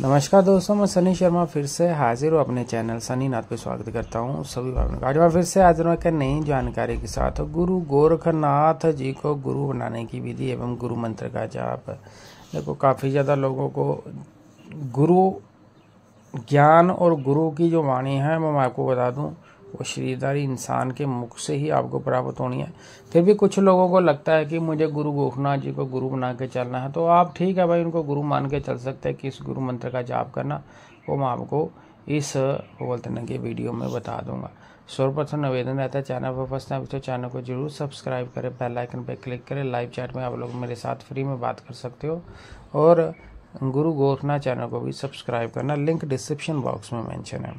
नमस्कार दोस्तों मैं सनी शर्मा फिर से हाजिर हूँ अपने चैनल सनी नाथ पे स्वागत करता हूँ सभी भाइयों का आज मैं फिर से हाजिर हूँ एक नई जानकारी के साथ गुरु गोरखनाथ जी को गुरु बनाने की विधि एवं गुरु मंत्र का जाप देखो काफ़ी ज़्यादा लोगों को गुरु ज्ञान और गुरु की जो वाणी है वो मैं आपको बता दूँ वो शरीरदारी इंसान के मुख से ही आपको प्राप्त होनी है फिर भी कुछ लोगों को लगता है कि मुझे गुरु गोखनाथ जी को गुरु बना के चलना है तो आप ठीक है भाई उनको गुरु मान के चल सकते हैं कि इस गुरु मंत्र का जाप करना वो मैं आपको इस बोलते के वीडियो में बता दूंगा सर्वप्रथम निवेदन रहता है चैनल पर फर्स्ट टाइम तो चैनल को जरूर सब्सक्राइब करें बेल आइकन पर क्लिक करें लाइव चैट में आप लोग मेरे साथ फ्री में बात कर सकते हो और गुरु गोरखनाथ चैनल को भी सब्सक्राइब करना लिंक डिस्क्रिप्शन बॉक्स में मेंशन है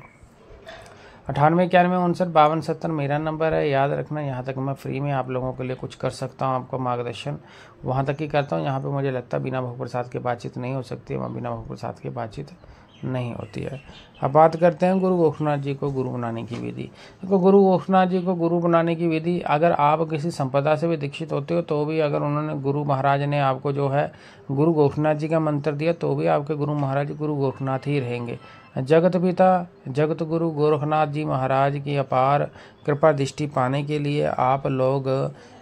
अठानवे इक्यानवे उनसठ बावन सत्तर मेरा नंबर है याद रखना यहाँ तक मैं फ्री में आप लोगों के लिए कुछ कर सकता हूँ आपका मार्गदर्शन वहाँ तक ही करता हूँ यहाँ पे मुझे लगता है बिना भोग प्रसाद के बातचीत नहीं हो सकती है वहाँ बिना भोग प्रसाद के बातचीत नहीं होती है अब बात करते हैं गुरु गोखनाथ जी को गुरु बनाने की विधि देखो तो गुरु गोखनाथ जी को गुरु बनाने की विधि अगर आप किसी संपदा से भी दीक्षित होते हो तो भी अगर उन्होंने गुरु महाराज ने आपको जो है गुरु गोखनाथ जी का मंत्र दिया तो भी आपके गुरु महाराज गुरु गोखनाथ ही रहेंगे जगत पिता जगत गुरु गोरखनाथ जी महाराज की अपार कृपा दृष्टि पाने के लिए आप लोग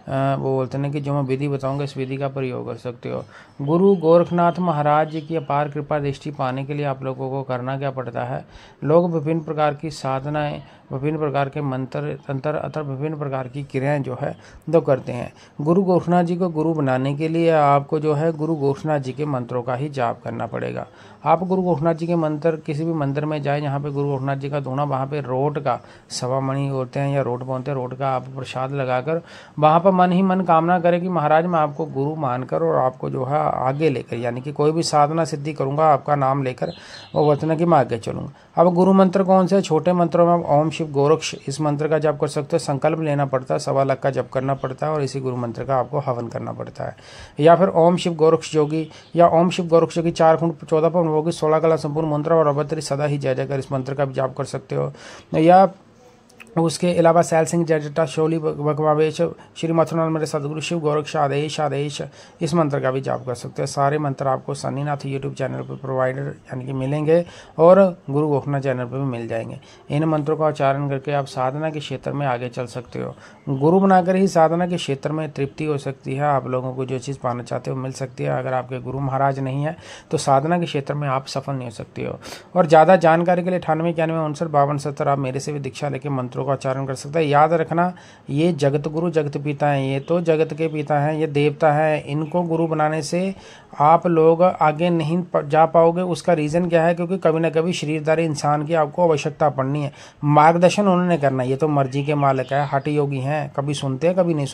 वो बोलते हैं कि जो मैं विधि बताऊंगा इस विधि का प्रयोग कर सकते हो गुरु गोरखनाथ महाराज जी की अपार कृपा दृष्टि पाने के लिए आप लोगों को करना क्या पड़ता है लोग विभिन्न प्रकार की साधनाएं विभिन्न प्रकार के मंत्र तंत्र अथवा विभिन्न प्रकार की क्रियाएं जो है दो करते हैं गुरु गोरखनाथ जी को गुरु बनाने के लिए आपको जो है गुरु गोरखनाथ जी के मंत्रों का ही जाप करना पड़ेगा आप गुरु गोरखनाथ जी के मंत्र किसी भी मंदिर में जाए जहाँ पे गुरु गोरखनाथ जी का धोना वहाँ पे रोट का सवा मणि होते हैं या रोट बोलते हैं रोट का आप प्रसाद लगाकर वहाँ पर मन ही मन कामना करे कि महाराज मैं आपको गुरु मानकर और आपको जो है आगे लेकर यानी कि कोई भी साधना सिद्धि करूँगा आपका नाम लेकर वो वचन की कि मैं आगे चलूँगा अब गुरु मंत्र कौन से छोटे मंत्रों में ओम शिव गोरक्ष इस मंत्र का जप कर सकते हो संकल्प लेना पड़ता है सवा लख का जप करना पड़ता है और इसी गुरु मंत्र का आपको हवन करना पड़ता है या फिर ओम शिव गोरक्ष योगी या ओम शिव गोरक्ष योगी चार खुंड चौदह पवन होगी सोलह कला संपूर्ण मंत्र और अभद्र सदा ही जय जयकर इस मंत्र का भी जाप कर सकते हो या उसके अलावा सैल सिंह जजटा शोली भगवावेश श्री मथुरनाथ मेरे सदगुरु शिव गोरक्ष आदेश आदेश इस मंत्र का भी जाप कर सकते हैं सारे मंत्र आपको सन्नीनाथ यूट्यूब चैनल पर प्रोवाइडर यानी कि मिलेंगे और गुरु गोखना चैनल पर भी मिल जाएंगे इन मंत्रों का उच्चारण करके आप साधना के क्षेत्र में आगे चल सकते हो गुरु बनाकर ही साधना के क्षेत्र में तृप्ति हो सकती है आप लोगों को जो चीज़ पाना चाहते हो मिल सकती है अगर आपके गुरु महाराज नहीं है तो साधना के क्षेत्र में आप सफल नहीं हो सकते हो और ज़्यादा जानकारी के लिए अठानवे इक्यानवे उनसठ बावन सत्तर आप मेरे से भी दीक्षा लेके मंत्रों का उच्चारण कर सकता है याद रखना ये जगत गुरु जगत पिता हैं ये तो जगत के पिता हैं ये देवता हैं इनको गुरु बनाने से आप लोग आगे नहीं जा पाओगे उसका रीज़न क्या है क्योंकि कभी ना कभी शरीरदारी इंसान की आपको आवश्यकता पड़नी है मार्गदर्शन उन्होंने करना ये तो मर्जी के मालिक है हट योगी हैं कभी सुनते हैं कभी नहीं सुनते